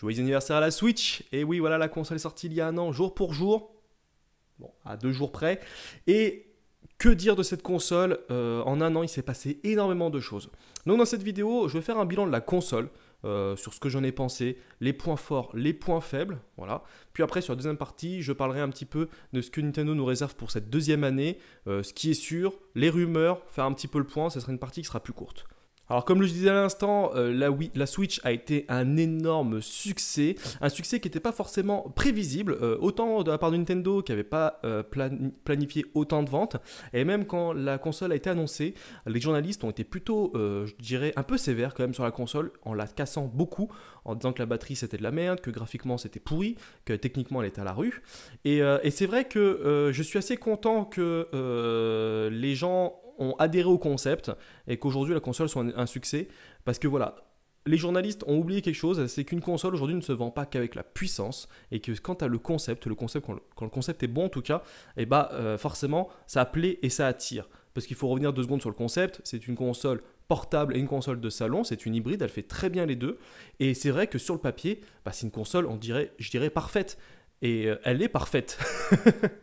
Joyeux anniversaire à la Switch. Et oui, voilà, la console est sortie il y a un an, jour pour jour. Bon, à deux jours près. Et que dire de cette console euh, En un an, il s'est passé énormément de choses. Donc dans cette vidéo, je vais faire un bilan de la console, euh, sur ce que j'en ai pensé, les points forts, les points faibles, voilà. Puis après, sur la deuxième partie, je parlerai un petit peu de ce que Nintendo nous réserve pour cette deuxième année, euh, ce qui est sûr, les rumeurs, faire un petit peu le point, ce sera une partie qui sera plus courte. Alors comme je disais à l'instant, euh, la, Switch a été un énorme succès, un succès qui n'était pas forcément prévisible, euh, autant de la part de Nintendo qui n'avait pas euh, planifié autant de ventes, et même quand la console a été annoncée, les journalistes ont été plutôt, je dirais, un peu sévères quand même sur la console, en la cassant beaucoup, en disant que la batterie c'était de la merde, que graphiquement c'était pourri, que techniquement elle était à la rue. Et, et c'est vrai que je suis assez content que les gens ont adhéré au concept et qu'aujourd'hui la console soit un, succès. Parce que voilà, les journalistes ont oublié quelque chose, c'est qu'une console aujourd'hui ne se vend pas qu'avec la puissance et que quand tu as le concept, le concept quand, le, concept est bon en tout cas, et eh bah ben, euh, forcément ça plaît et ça attire. Parce qu'il faut revenir deux secondes sur le concept, c'est une console portable et une console de salon, c'est une hybride, elle fait très bien les deux. Et c'est vrai que sur le papier, bah, c'est une console, on dirait, je dirais, parfaite. Et euh, elle est parfaite.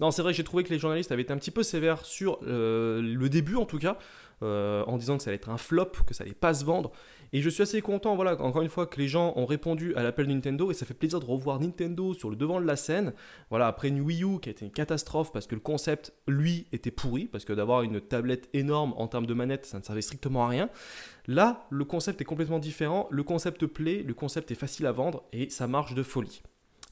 non, c'est vrai que j'ai trouvé que les journalistes avaient été un petit peu sévères sur euh, le début en tout cas, euh, en disant que ça allait être un flop, que ça allait pas se vendre. Et je suis assez content, voilà, encore une fois, que les gens ont répondu à l'appel de Nintendo et ça fait plaisir de revoir Nintendo sur le devant de la scène. Voilà, après une Wii U qui a été une catastrophe parce que le concept, lui, était pourri, parce que d'avoir une tablette énorme en termes de manette, ça ne servait strictement à rien. Là, le concept est complètement différent, le concept plaît, le concept est facile à vendre et ça marche de folie.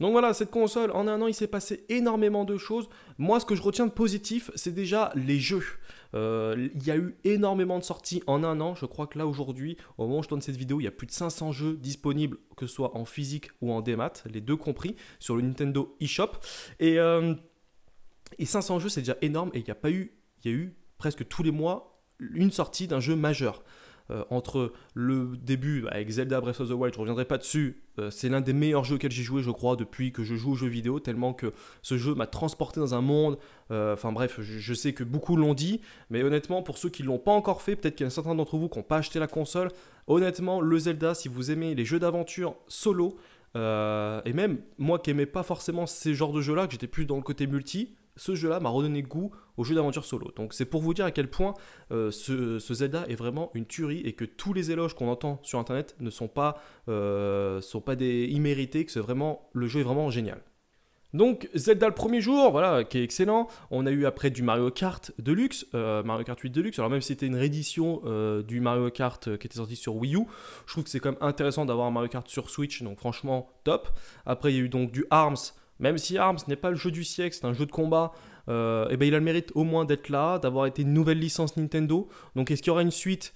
Donc voilà, cette console, en un an, il s'est passé énormément de choses. Moi, ce que je retiens de positif, c'est déjà les jeux. Euh, il y a eu énormément de sorties en un an. Je crois que là, aujourd'hui, au moment où je tourne cette vidéo, il y a plus de 500 jeux disponibles, que ce soit en physique ou en démat, les deux compris, sur le Nintendo eShop. Et, euh, et 500 jeux, c'est déjà énorme. Et il n'y a pas eu, il y a eu presque tous les mois une sortie d'un jeu majeur. Euh, entre le début bah, avec Zelda Breath of the Wild, je reviendrai pas dessus, euh, c'est l'un des meilleurs jeux auxquels j'ai joué, je crois, depuis que je joue aux jeux vidéo, tellement que ce jeu m'a transporté dans un monde. Euh, enfin bref, je, sais que beaucoup l'ont dit, mais honnêtement, pour ceux qui ne l'ont pas encore fait, peut-être qu'il y a certains d'entre vous qui n'ont pas acheté la console, honnêtement, le Zelda, si vous aimez les jeux d'aventure solo, et même moi qui aimais pas forcément ces genres de jeux-là, que j'étais plus dans le côté multi, ce jeu-là m'a redonné goût au jeu d'aventure solo. Donc c'est pour vous dire à quel point euh, ce, Zelda est vraiment une tuerie et que tous les éloges qu'on entend sur Internet ne euh, sont pas, des immérités, que c'est vraiment, le jeu est vraiment génial. Donc Zelda le premier jour, voilà, qui est excellent. On a eu après du Mario Kart Deluxe, euh, Mario Kart 8 Deluxe. Alors même si c'était une réédition du Mario Kart qui était sorti sur Wii U, je trouve que c'est quand même intéressant d'avoir un Mario Kart sur Switch. Donc franchement, top. Après il y a eu donc du Arms, même si Arms n'est pas le jeu du siècle, c'est un jeu de combat, et euh, eh ben il a le mérite au moins d'être là, d'avoir été une nouvelle licence Nintendo. Donc est-ce qu'il y aura une suite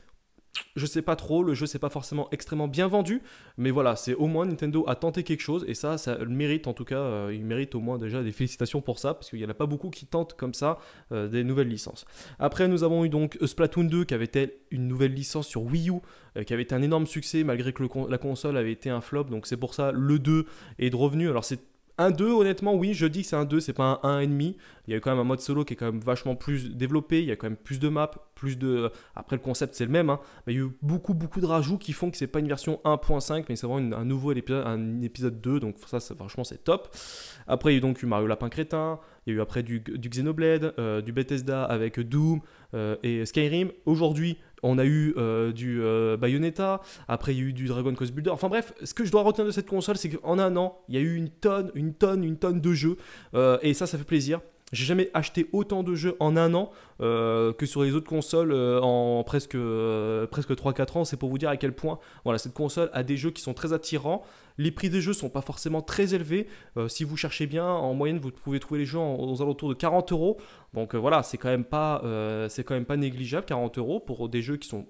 je ne sais pas trop, le jeu c'est pas forcément extrêmement bien vendu, mais voilà, c'est au moins Nintendo a tenté quelque chose et ça, ça le mérite en tout cas, euh, il mérite au moins déjà des félicitations pour ça parce qu'il y en a pas beaucoup qui tentent comme ça euh, des nouvelles licences. Après, nous avons eu donc Splatoon 2 qui avait été une nouvelle licence sur Wii U qui avait été un énorme succès malgré que la console avait été un flop, donc c'est pour ça le 2 est revenu. Alors c'est un 2, honnêtement, oui, je dis que c'est un 2, c'est pas un 1,5. Il y a quand même un mode solo qui est quand même vachement plus développé. Il y a quand même plus de maps, plus de. Après, le concept, c'est le même. Hein. mais il y a eu beaucoup, beaucoup de rajouts qui font que c'est pas une version 1.5, mais c'est vraiment un nouveau épisode, un épisode 2. Donc, ça, franchement, c'est top. Après, il y a eu donc Mario Lapin Crétin. Il y a eu après du, Xenoblade, euh, du Bethesda avec Doom euh, et Skyrim. Aujourd'hui, on a eu euh, du euh, Bayonetta, après il y a eu du Dragon Quest Builder. Enfin bref, ce que je dois retenir de cette console, c'est qu'en un an, il y a eu une tonne, une tonne, une tonne de jeux. Euh, et ça, ça fait plaisir. J'ai jamais acheté autant de jeux en un an euh, que sur les autres consoles euh, en presque, euh, presque 3-4 ans. C'est pour vous dire à quel point voilà, cette console a des jeux qui sont très attirants. Les prix des jeux sont pas forcément très élevés. si vous cherchez bien, en moyenne, vous pouvez trouver les jeux aux alentours de 40 euros. Donc voilà, c'est quand, même pas, quand même pas négligeable, 40 euros pour des jeux qui sont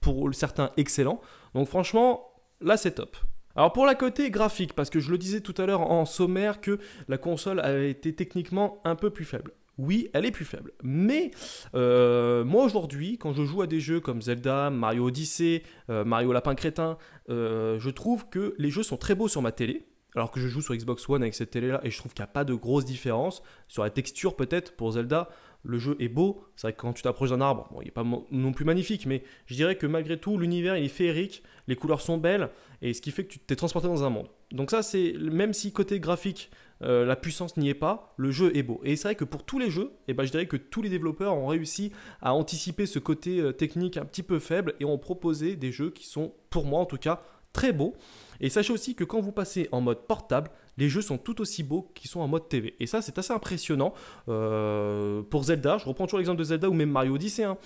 pour certains excellents. Donc franchement, là c'est top. Alors pour la côté graphique, parce que je le disais tout à l'heure en sommaire que la console avait été techniquement un peu plus faible. Oui, elle est plus faible. Mais euh, moi aujourd'hui, quand je joue à des jeux comme Zelda, Mario Odyssey, euh, Mario Lapin Crétin, euh, je trouve que les jeux sont très beaux sur ma télé. Alors que je joue sur Xbox One avec cette télé-là, et je trouve qu'il n'y a pas de grosse différence. Sur la texture peut-être pour Zelda, le jeu est beau. C'est vrai que quand tu t'approches d'un arbre, bon, il n'est pas non plus magnifique, mais je dirais que malgré tout, l'univers il est féerique, les couleurs sont belles, et ce qui fait que tu t'es transporté dans un monde. Donc ça, c'est même si côté graphique, euh, la puissance n'y est pas, le jeu est beau. Et c'est vrai que pour tous les jeux, et eh ben, je dirais que tous les développeurs ont réussi à anticiper ce côté euh, technique un petit peu faible et ont proposé des jeux qui sont, pour moi en tout cas, très beau. Et sachez aussi que quand vous passez en mode portable, les jeux sont tout aussi beaux qu'ils sont en mode TV. Et ça, c'est assez impressionnant euh, pour Zelda. Je reprends toujours l'exemple de Zelda ou même Mario Odyssey. Hein.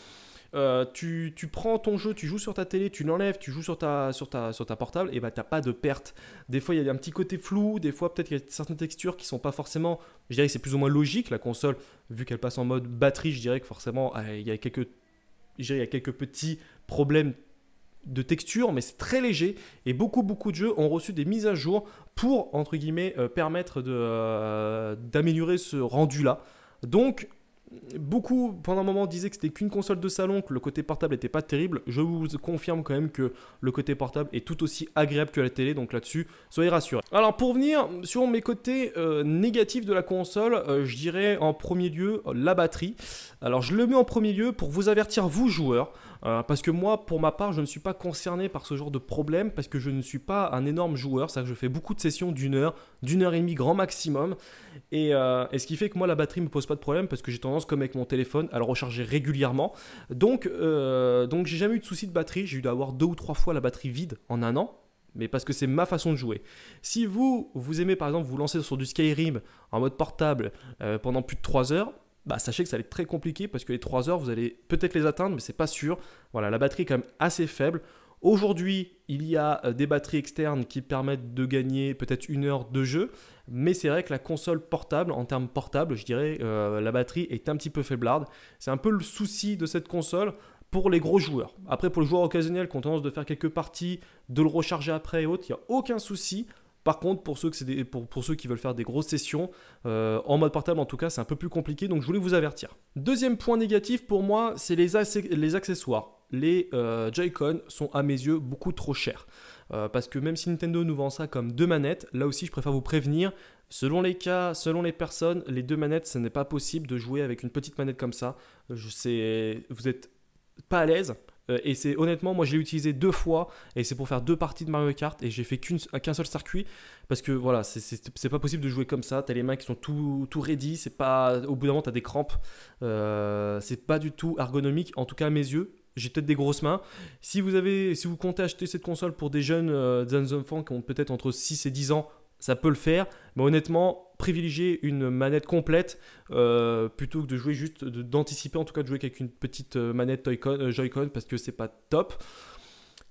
Euh, tu, prends ton jeu, tu joues sur ta télé, tu l'enlèves, tu joues sur ta, sur sur ta portable, et bah t'as pas de perte. Des fois il y a un petit côté flou, des fois peut-être qu'il y a certaines textures qui sont pas forcément, je dirais que c'est plus ou moins logique, la console, vu qu'elle passe en mode batterie, je dirais que forcément euh, il y quelques, il y a quelques petits problèmes de texture, mais c'est très léger. Et beaucoup, beaucoup de jeux ont reçu des mises à jour pour, entre guillemets, euh, permettre permettre euh, d'améliorer ce rendu-là. Donc, beaucoup, pendant un moment, disaient que c'était qu'une console de salon, que le côté portable n'était pas terrible. Je vous confirme quand même que le côté portable est tout aussi agréable que la télé, donc là-dessus, soyez rassurés. Alors, pour venir sur mes côtés euh, négatifs de la console, je dirais en premier lieu la batterie. Alors, je le mets en premier lieu pour vous avertir, vous joueurs, euh, parce que moi, pour ma part, je ne suis pas concerné par ce genre de problème parce que je ne suis pas un énorme joueur. C'est-à-dire que je fais beaucoup de sessions d'une heure, d'une heure et demie grand maximum. Et, euh, ce qui fait que moi, la batterie ne me pose pas de problème parce que j'ai tendance, comme avec mon téléphone, à le recharger régulièrement. Donc, euh, donc j'ai jamais eu de souci de batterie. J'ai eu d'avoir deux ou trois fois la batterie vide en un an mais parce que c'est ma façon de jouer. Si vous, vous aimez par exemple vous lancer sur du Skyrim en mode portable euh, pendant plus de 3 heures, bah, sachez que ça va être très compliqué parce que les 3 heures, vous allez peut-être les atteindre, mais c'est pas sûr. Voilà, la batterie est quand même assez faible. Aujourd'hui, il y a euh, des batteries externes qui permettent de gagner peut-être une heure de jeu, mais c'est vrai que la console portable, en termes portables, je dirais, euh, la batterie est un petit peu faiblarde. C'est un peu le souci de cette console pour les gros joueurs. Après, pour le joueur occasionnel qui ont tendance de faire quelques parties, de le recharger après et autres, il n'y a aucun souci. Par contre, pour ceux, pour, ceux qui veulent faire des grosses sessions, euh, en mode portable en tout cas, c'est un peu plus compliqué, donc je voulais vous avertir. Deuxième point négatif pour moi, c'est les, accessoires les euh, Joy-Con sont à mes yeux beaucoup trop chers. Euh, parce que même si Nintendo nous vend ça comme deux manettes, là aussi je préfère vous prévenir, selon les cas, selon les personnes, les deux manettes, ce n'est pas possible de jouer avec une petite manette comme ça. Je sais, vous n'êtes pas à l'aise, euh, et c'est honnêtement, moi je l'ai utilisé deux fois et c'est pour faire deux parties de Mario Kart et j'ai fait qu'un seul circuit parce que voilà, c'est pas possible de jouer comme ça. T'as les mains qui sont tout, tout ready, c'est pas au bout d'un moment t'as des crampes, euh, c'est pas du tout ergonomique, en tout cas à mes yeux. J'ai peut-être des grosses mains. Si vous avez, si vous comptez acheter cette console pour des jeunes, euh, des enfants qui ont peut-être entre 6 et 10 ans, ça peut le faire. Mais honnêtement, privilégier une manette complète euh, plutôt que de jouer juste, d'anticiper en tout cas de jouer avec une petite euh, manette euh, Joy-Con parce que c'est pas top.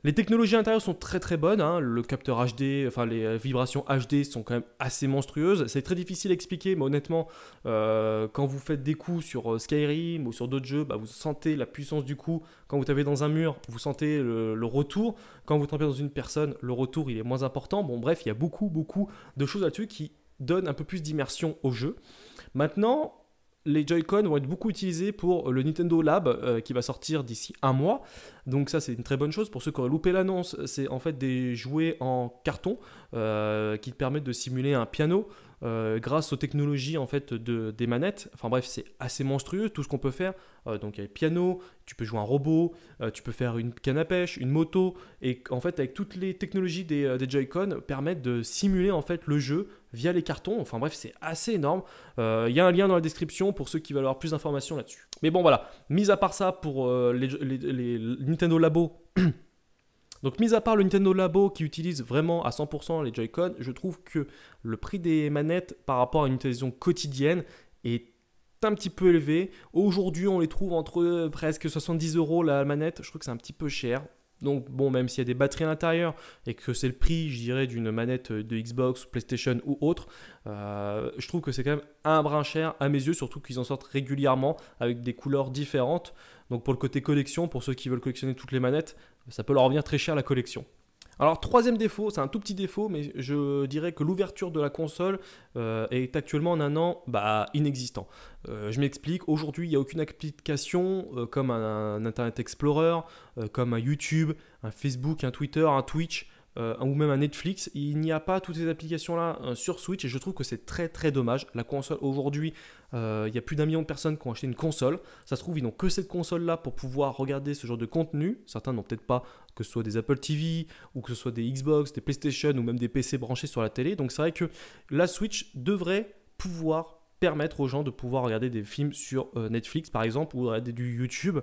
Les technologies intérieures sont très très bonnes, hein. le capteur HD, enfin les euh, vibrations HD sont quand même assez monstrueuses. C'est très difficile à expliquer, mais honnêtement, euh, quand vous faites des coups sur euh, Skyrim ou sur d'autres jeux, bah, vous sentez la puissance du coup. Quand vous tapez dans un mur, vous sentez le, retour. Quand vous tapez dans une personne, le retour il est moins important. Bon bref, il y a beaucoup beaucoup de choses là-dessus qui donnent un peu plus d'immersion au jeu. Maintenant, les Joy-Con vont être beaucoup utilisés pour le Nintendo Lab euh, qui va sortir d'ici un mois. Donc ça c'est une très bonne chose. Pour ceux qui ont loupé l'annonce, c'est en fait des jouets en carton euh, qui permettent de simuler un piano. Euh, grâce aux technologies en fait de, des manettes. Enfin bref, c'est assez monstrueux tout ce qu'on peut faire. Euh, donc il y a piano, tu peux jouer un robot, euh, tu peux faire une canne à pêche, une moto, et en fait avec toutes les technologies des, des Joy-Con permettent de simuler en fait le jeu via les cartons. Enfin bref, c'est assez énorme. Il y a un lien dans la description pour ceux qui veulent avoir plus d'informations là-dessus. Mais bon voilà, Mise à part ça pour les Nintendo Labo. Donc, mis à part le Nintendo Labo qui utilise vraiment à 100% les Joy-Con, je trouve que le prix des manettes par rapport à une utilisation quotidienne est un petit peu élevé. Aujourd'hui, on les trouve entre euh, presque 70 euros la manette. Je trouve que c'est un petit peu cher. Donc bon, même s'il y a des batteries à l'intérieur et que c'est le prix, je dirais, d'une manette de Xbox, PlayStation ou autre, euh, je trouve que c'est quand même un brin cher à mes yeux, surtout qu'ils en sortent régulièrement avec des couleurs différentes. Donc pour le côté collection, pour ceux qui veulent collectionner toutes les manettes, ça peut leur revenir très cher la collection. Alors troisième défaut, c'est un tout petit défaut, mais je dirais que l'ouverture de la console euh, est actuellement en un an bah, inexistant. Euh, je m'explique, aujourd'hui il n'y a aucune application euh, comme un, Internet Explorer, comme un YouTube, un Facebook, un Twitter, un Twitch euh, ou même un Netflix, il n'y a pas toutes ces applications-là euh, sur Switch et je trouve que c'est très très dommage. La console aujourd'hui, euh, il y a plus d'un million de personnes qui ont acheté une console. Ça se trouve, ils n'ont que cette console-là pour pouvoir regarder ce genre de contenu. Certains n'ont peut-être pas que ce soit des Apple TV ou que ce soit des Xbox, des PlayStation ou même des PC branchés sur la télé. Donc c'est vrai que la Switch devrait pouvoir permettre aux gens de pouvoir regarder des films sur Netflix par exemple ou regarder du YouTube.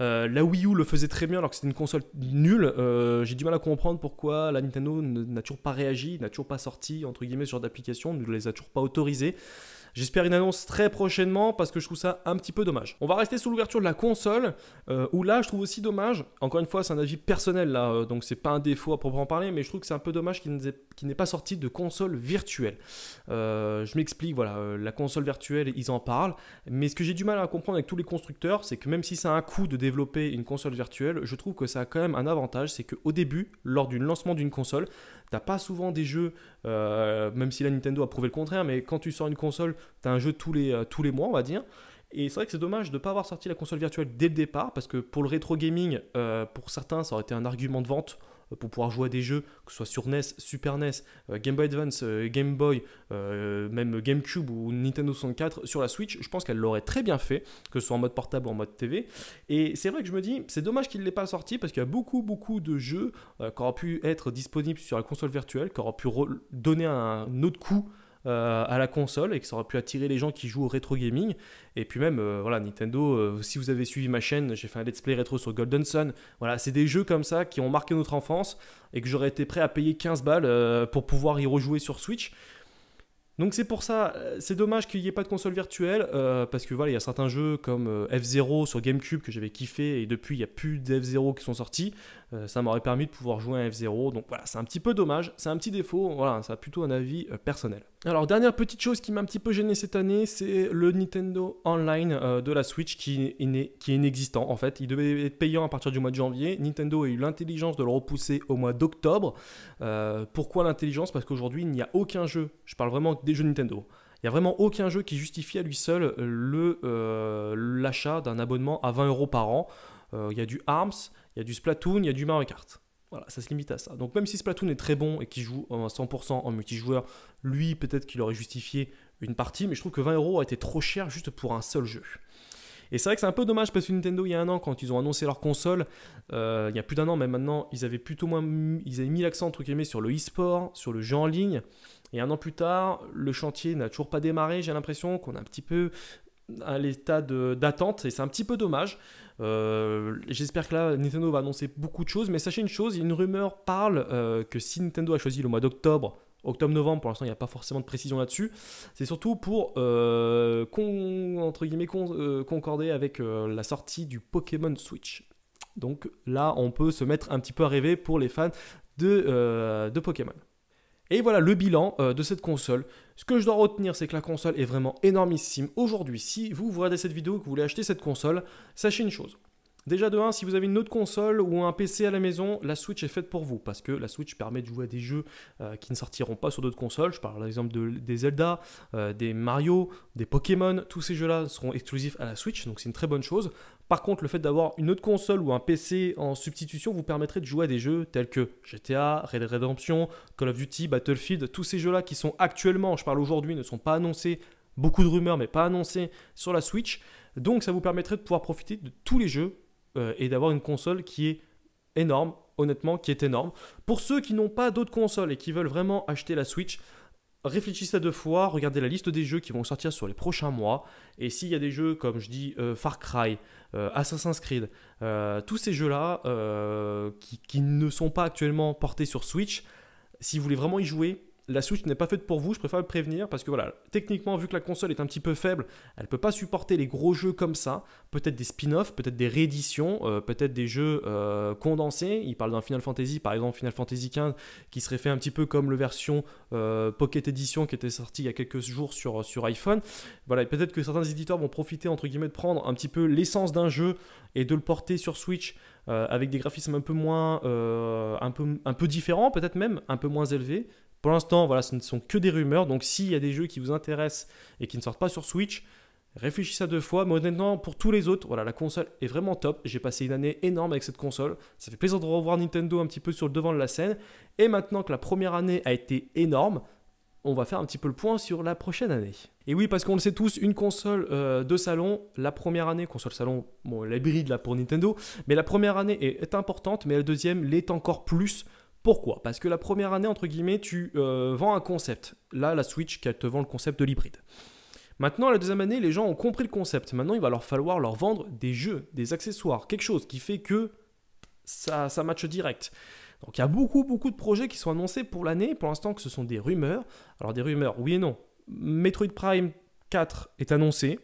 Euh, la Wii U le faisait très bien alors que c'était une console nulle. Euh, j'ai du mal à comprendre pourquoi la Nintendo n'a toujours pas réagi, n'a toujours pas sorti, entre guillemets, ce genre d'application, ne les a toujours pas autorisées. J'espère une annonce très prochainement parce que je trouve ça un petit peu dommage. On va rester sous l'ouverture de la console, euh, où là je trouve aussi dommage, encore une fois c'est un avis personnel là, euh, donc c'est pas un défaut à proprement parler, mais je trouve que c'est un peu dommage qu'il n'ait pas sorti de console virtuelle. Euh, je m'explique, voilà, la console virtuelle, ils en parlent, mais ce que j'ai du mal à comprendre avec tous les constructeurs, c'est que même si ça a un coût de développer une console virtuelle, je trouve que ça a quand même un avantage, c'est qu'au début, lors du lancement d'une console, T'as pas souvent des jeux, euh, même si la Nintendo a prouvé le contraire, mais quand tu sors une console, t'as un jeu tous les, euh, tous les mois, on va dire. Et c'est vrai que c'est dommage de ne pas avoir sorti la console virtuelle dès le départ, parce que pour le rétro gaming, euh, pour certains, ça aurait été un argument de vente. Euh, pour pouvoir jouer à des jeux, que ce soit sur NES, Super NES, euh, Game Boy Advance, euh, Game Boy, même GameCube ou Nintendo 64 sur la Switch, je pense qu'elle l'aurait très bien fait, que ce soit en mode portable ou en mode TV. Et c'est vrai que je me dis, c'est dommage qu'il ne l'ait pas sorti parce qu'il y a beaucoup, beaucoup de jeux qui auraient pu être disponibles sur la console virtuelle, qui auraient pu donner un autre coup euh, à la console et que ça aurait pu attirer les gens qui jouent au rétro gaming. Et puis même, euh, voilà, Nintendo, euh, si vous avez suivi ma chaîne, j'ai fait un let's play rétro sur Golden Sun. Voilà, c'est des jeux comme ça qui ont marqué notre enfance et que j'aurais été prêt à payer 15 balles pour pouvoir y rejouer sur Switch. Donc c'est pour ça, c'est dommage qu'il n'y ait pas de console virtuelle, parce que voilà, il y a certains jeux comme f zero sur GameCube que j'avais kiffé, et depuis il n'y a plus df zero qui sont sortis. Euh, ça m'aurait permis de pouvoir jouer un F0. Donc voilà, c'est un petit peu dommage. C'est un petit défaut. Voilà, ça a plutôt un avis euh, personnel. Alors, dernière petite chose qui m'a un petit peu gêné cette année, c'est le Nintendo Online euh, de la Switch qui est, qui est inexistant en fait. Il devait être payant à partir du mois de janvier. Nintendo a eu l'intelligence de le repousser au mois d'octobre. pourquoi l'intelligence Parce qu'aujourd'hui, il n'y a aucun jeu. Je parle vraiment des jeux Nintendo. Il n'y a vraiment aucun jeu qui justifie à lui seul l'achat d'un abonnement à 20 euros par an. Il y a du ARMS, il y a du Splatoon, il y a du Mario Kart. Voilà, ça se limite à ça. Donc même si Splatoon est très bon et qu'il joue à 100% en multijoueur, lui peut-être qu'il aurait justifié une partie, mais je trouve que 20 euros a été trop cher juste pour un seul jeu. Et c'est vrai que c'est un peu dommage parce que Nintendo, il y a un an, quand ils ont annoncé leur console, euh, il y a plus d'un an, mais maintenant, ils avaient plutôt moins, ils avaient mis l'accent entre guillemets sur le e-sport, sur le jeu en ligne. Et un an plus tard, le chantier n'a toujours pas démarré. J'ai l'impression qu'on a un petit peu à l'état d'attente et c'est un petit peu dommage. Euh, j'espère que là Nintendo va annoncer beaucoup de choses, mais sachez une chose, une rumeur parle euh, que si Nintendo a choisi le mois d'octobre, octobre-novembre, pour l'instant il n'y a pas forcément de précision là-dessus, c'est surtout pour euh, guillemets concorder avec la sortie du Pokémon Switch. Donc là on peut se mettre un petit peu à rêver pour les fans de, de Pokémon. Et voilà le bilan euh, de cette console. Ce que je dois retenir, c'est que la console est vraiment énormissime. Aujourd'hui, si vous, vous regardez cette vidéo et que vous voulez acheter cette console, sachez une chose. Déjà de 1, si vous avez une autre console ou un PC à la maison, la Switch est faite pour vous parce que la Switch permet de jouer à des jeux euh, qui ne sortiront pas sur d'autres consoles. Je parle par exemple des Zelda, euh, des Mario, des Pokémon. Tous ces jeux-là seront exclusifs à la Switch, donc c'est une très bonne chose. Par contre, le fait d'avoir une autre console ou un PC en substitution vous permettrait de jouer à des jeux tels que GTA, Red Redemption, Call of Duty, Battlefield. Tous ces jeux-là qui sont actuellement, je parle aujourd'hui, ne sont pas annoncés. Beaucoup de rumeurs, mais pas annoncés sur la Switch. Donc ça vous permettrait de pouvoir profiter de tous les jeux euh, et d'avoir une console qui est énorme, honnêtement, qui est énorme. Pour ceux qui n'ont pas d'autres consoles et qui veulent vraiment acheter la Switch, réfléchissez à deux fois, regardez la liste des jeux qui vont sortir sur les prochains mois. Et s'il y a des jeux comme je dis euh, Far Cry, euh, Assassin's Creed, tous ces jeux-là qui, ne sont pas actuellement portés sur Switch, si vous voulez vraiment y jouer, la Switch n'est pas faite pour vous, je préfère le prévenir parce que voilà, techniquement, vu que la console est un petit peu faible, elle ne peut pas supporter les gros jeux comme ça. Peut-être des spin-offs, peut-être des rééditions, euh, peut-être des jeux euh, condensés. Il parle d'un Final Fantasy, par exemple Final Fantasy XV, qui serait fait un petit peu comme la version euh, Pocket Edition qui était sorti il y a quelques jours sur, sur iPhone. Voilà, peut-être que certains éditeurs vont profiter, entre guillemets, de prendre un petit peu l'essence d'un jeu et de le porter sur Switch. avec des graphismes un peu moins, un peu, un peu différents peut-être même, un peu moins élevés, pour l'instant, voilà, ce ne sont que des rumeurs. Donc s'il y a des jeux qui vous intéressent et qui ne sortent pas sur Switch, réfléchissez à deux fois. Mais honnêtement, pour tous les autres, voilà, la console est vraiment top. J'ai passé une année énorme avec cette console. Ça fait plaisir de revoir Nintendo un petit peu sur le devant de la scène. Et maintenant que la première année a été énorme, on va faire un petit peu le point sur la prochaine année. Et oui, parce qu'on le sait tous, une console euh, de salon, la première année, console salon, bon, la là pour Nintendo, mais la première année est importante, mais la deuxième l'est encore plus pourquoi Parce que la première année, entre guillemets, tu euh, vends un concept. Là, la Switch, elle te vend le concept de l'hybride. Maintenant, la deuxième année, les gens ont compris le concept. Maintenant, il va leur falloir leur vendre des jeux, des accessoires, quelque chose qui fait que ça, ça matche direct. Donc il y a beaucoup, beaucoup de projets qui sont annoncés pour l'année. Pour l'instant, que ce sont des rumeurs. Alors des rumeurs, oui et non. Metroid Prime 4 est annoncé.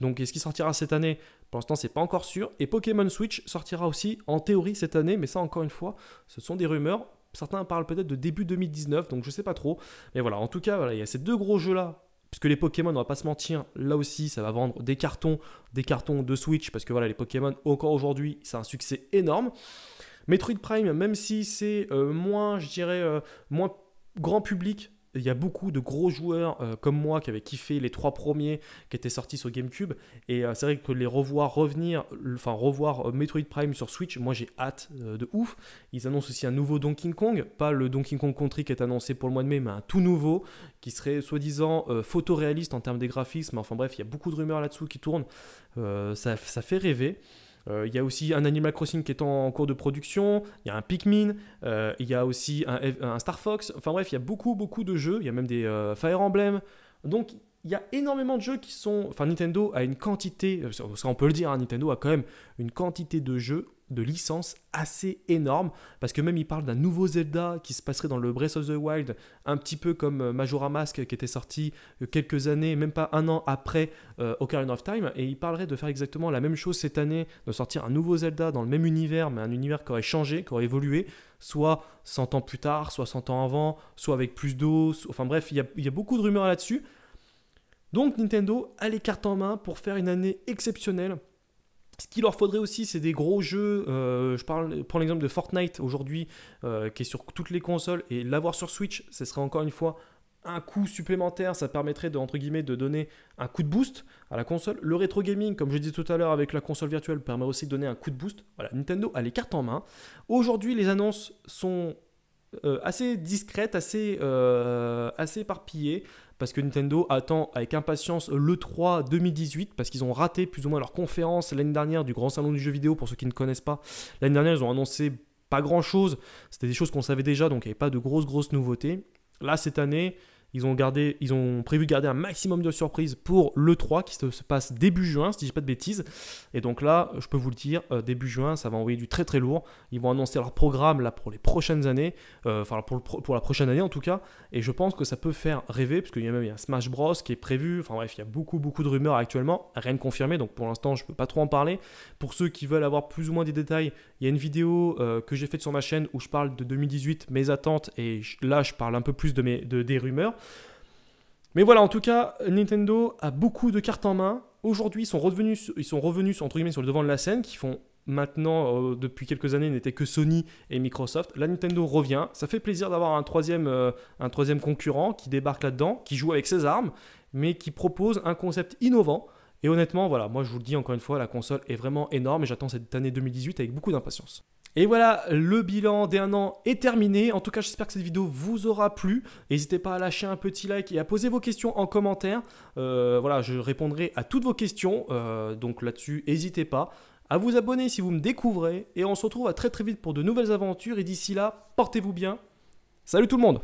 Donc est-ce qu'il sortira cette année Pour l'instant, c'est pas encore sûr. Et Pokémon Switch sortira aussi en théorie cette année, mais ça encore une fois, ce sont des rumeurs. Certains parlent peut-être de début 2019, donc je sais pas trop. Mais voilà, en tout cas, voilà, il y a ces deux gros jeux-là puisque les Pokémon, on va pas se mentir, là aussi, ça va vendre des cartons, des cartons de Switch, parce que voilà, les Pokémon, encore aujourd'hui, c'est un succès énorme. Metroid Prime, même si c'est euh, moins, je dirais, euh, moins grand public, il y a beaucoup de gros joueurs euh, comme moi qui avaient kiffé les trois premiers qui étaient sortis sur GameCube. Et euh, c'est vrai que les revoir revenir, enfin revoir euh, Metroid Prime sur Switch, moi j'ai hâte de ouf. Ils annoncent aussi un nouveau Donkey Kong, pas le Donkey Kong Country qui est annoncé pour le mois de mai, mais un tout nouveau qui serait soi-disant photoréaliste en termes des graphismes. Enfin bref, il y a beaucoup de rumeurs là-dessous qui tournent. Ça, ça fait rêver. Euh, il y a aussi un Animal Crossing qui est en, cours de production, il y a un Pikmin, euh, il y a aussi un, Star Fox, enfin bref, il y a beaucoup, beaucoup de jeux, il y a même des euh, Fire Emblem. Donc, il y a énormément de jeux qui sont. Enfin, Nintendo a une quantité, ça on peut le dire, hein, Nintendo a quand même une quantité de jeux de licences assez énorme parce que même il parle d'un nouveau Zelda qui se passerait dans le Breath of the Wild, un petit peu comme euh, Majora Mask qui était sorti euh, quelques années, même pas un an après euh, Ocarina of Time, et il parlerait de faire exactement la même chose cette année, de sortir un nouveau Zelda dans le même univers, mais un univers qui aurait changé, qui aurait évolué, soit 100 ans plus tard, soit 100 ans avant, soit avec plus d'eau, enfin bref, il il y a beaucoup de rumeurs là-dessus. Donc Nintendo a les cartes en main pour faire une année exceptionnelle ce qu'il leur faudrait aussi, c'est des gros jeux. Euh, je parle, prends l'exemple de Fortnite aujourd'hui, euh, qui est sur toutes les consoles, et l'avoir sur Switch, ce serait encore une fois un coût supplémentaire, ça permettrait de, entre guillemets, de donner un coup de boost à la console. Le rétro gaming, comme je disais tout à l'heure avec la console virtuelle, permet aussi de donner un coup de boost. Voilà, Nintendo a les cartes en main. Aujourd'hui, les annonces sont euh, assez discrètes, assez, euh, assez éparpillées parce que Nintendo attend avec impatience l'E3 2018, parce qu'ils ont raté plus ou moins leur conférence l'année dernière du Grand Salon du jeu vidéo, pour ceux qui ne connaissent pas. L'année dernière, ils ont annoncé pas grand-chose, c'était des choses qu'on savait déjà, donc il n'y avait pas de grosses, grosses nouveautés. Là, cette année, ils ont, prévu de garder un maximum de surprises pour l'E3 qui se, passe début juin, si je dis pas de bêtises. Et donc là, je peux vous le dire, euh, début juin, ça va envoyer du très très lourd. Ils vont annoncer leur programme là pour les prochaines années, euh, enfin pour, la prochaine année en tout cas. Et je pense que ça peut faire rêver, puisqu'il y a même un Smash Bros qui est prévu. Enfin bref, il y a beaucoup beaucoup de rumeurs actuellement, rien de confirmé, donc pour l'instant je ne peux pas trop en parler. Pour ceux qui veulent avoir plus ou moins des détails, il y a une vidéo euh, que j'ai faite sur ma chaîne où je parle de 2018, mes attentes, et là je parle un peu plus de mes, des rumeurs. Mais voilà, en tout cas, Nintendo a beaucoup de cartes en main. Aujourd'hui, ils sont revenus, ils sont revenus entre guillemets, sur le devant de la scène, qui font maintenant, euh, depuis quelques années, n'étaient que Sony et Microsoft. La Nintendo revient. Ça fait plaisir d'avoir un, euh, un troisième concurrent qui débarque là-dedans, qui joue avec ses armes, mais qui propose un concept innovant et honnêtement, voilà, moi je vous le dis encore une fois, la console est vraiment énorme et j'attends cette année 2018 avec beaucoup d'impatience. Et voilà, le bilan d'un an est terminé. En tout cas, j'espère que cette vidéo vous aura plu. N'hésitez pas à lâcher un petit like et à poser vos questions en commentaire. Euh, voilà, je répondrai à toutes vos questions. Euh, donc là-dessus, n'hésitez pas à vous abonner si vous me découvrez. Et on se retrouve à très très vite pour de nouvelles aventures. Et d'ici là, portez-vous bien. Salut tout le monde